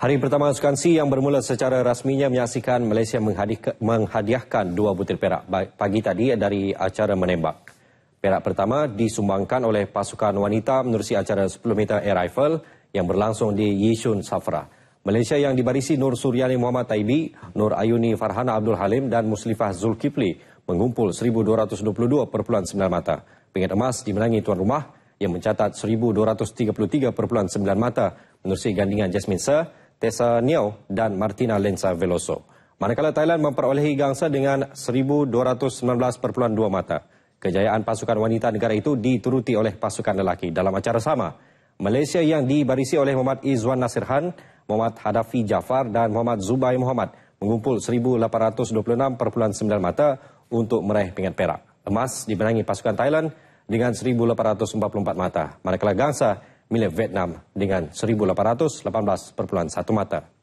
Hari pertama sukansi yang bermula secara rasminya menyaksikan Malaysia menghadiahkan dua butir perak pagi tadi dari acara menembak. Perak pertama disumbangkan oleh pasukan wanita menerusi acara 10 meter air rifle yang berlangsung di Yishun Safra. Malaysia yang dibarisi Nur Suryani Muhammad Taibi, Nur Ayuni Farhana Abdul Halim dan Muslifah Zulkifli mengumpul 1,222.9 mata. Pingat emas dimenangi tuan rumah yang mencatat 1,233.9 mata menerusi gandingan Jasmine Sir. Tessa Niau dan Martina Lensa Veloso. Manakala Thailand memperolehi gangsa dengan 1,219.2 mata. Kejayaan pasukan wanita negara itu dituruti oleh pasukan lelaki. Dalam acara sama, Malaysia yang dibarisi oleh Muhammad Izzuan Nasirhan, Muhammad Hadafi Jafar dan Muhammad Zubai Muhammad mengumpul 1,826.9 mata untuk meraih pingat perak. Emas dibenangi pasukan Thailand dengan 1,844 mata. Manakala gangsa milik Vietnam dengan 1,818.1 mata.